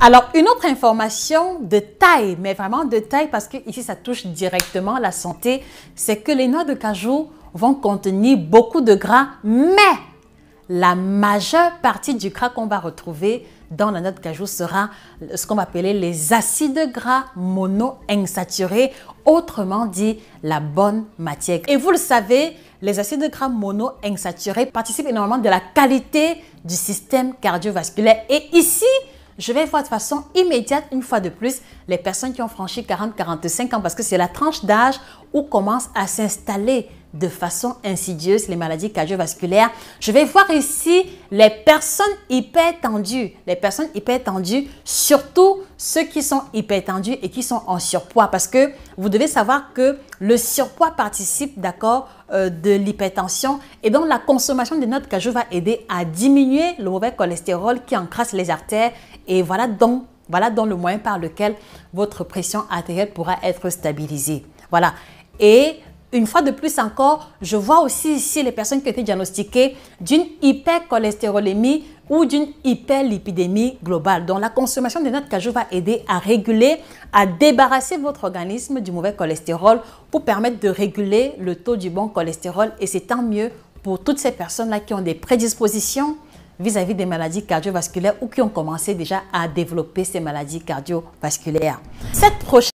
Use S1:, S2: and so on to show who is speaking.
S1: Alors, une autre information de taille, mais vraiment de taille parce que ici, ça touche directement la santé, c'est que les noix de cajou vont contenir beaucoup de gras, mais la majeure partie du gras qu'on va retrouver dans la noix de cajou sera ce qu'on va appeler les acides gras monoinsaturés, autrement dit la bonne matière. Et vous le savez, les acides gras monoinsaturés participent énormément de la qualité du système cardiovasculaire. Et ici, je vais voir de façon immédiate, une fois de plus, les personnes qui ont franchi 40-45 ans parce que c'est la tranche d'âge où commence à s'installer de façon insidieuse les maladies cardiovasculaires. Je vais voir ici les personnes hypertendues. Les personnes hypertendues, surtout ceux qui sont hypertendus et qui sont en surpoids. Parce que vous devez savoir que le surpoids participe, d'accord, euh, de l'hypertension. Et donc, la consommation de notes cajou va aider à diminuer le mauvais cholestérol qui encrasse les artères. Et voilà donc, voilà donc le moyen par lequel votre pression artérielle pourra être stabilisée. Voilà. Et une fois de plus encore, je vois aussi ici les personnes qui ont été diagnostiquées d'une hypercholestérolémie ou d'une hyperlipidémie globale. Donc la consommation de noix cajou va aider à réguler, à débarrasser votre organisme du mauvais cholestérol pour permettre de réguler le taux du bon cholestérol et c'est tant mieux pour toutes ces personnes-là qui ont des prédispositions vis-à-vis -vis des maladies cardiovasculaires ou qui ont commencé déjà à développer ces maladies cardiovasculaires. Cette prochaine